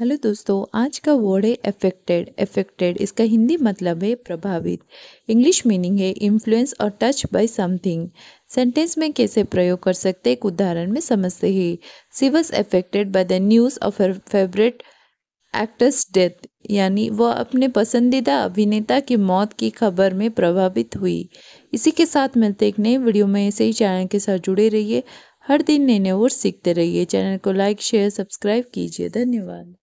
hello दोस्तों आज का वर्ड है अफेक्टेड अफेक्टेड इसका हिंदी मतलब है प्रभावित इंग्लिश मीनिंग है इन्फ्लुएंस और टच बाय समथिंग सेंटेंस में कैसे प्रयोग कर सकते एक उदाहरण में समझते हैं she was affected by the news of her favourite actor's death यानी वह अपने पसंदीदा अभिनेता की मौत की खबर में प्रभावित हुई इसी के साथ मिलते एक नए वीडियो में ऐसे ही चैनल के साथ जुड़े रहिए हर दिन नए नए और सीखते रहिए चैनल को लाइक शेयर सब्सक्राइब कीजिए धन्यवाद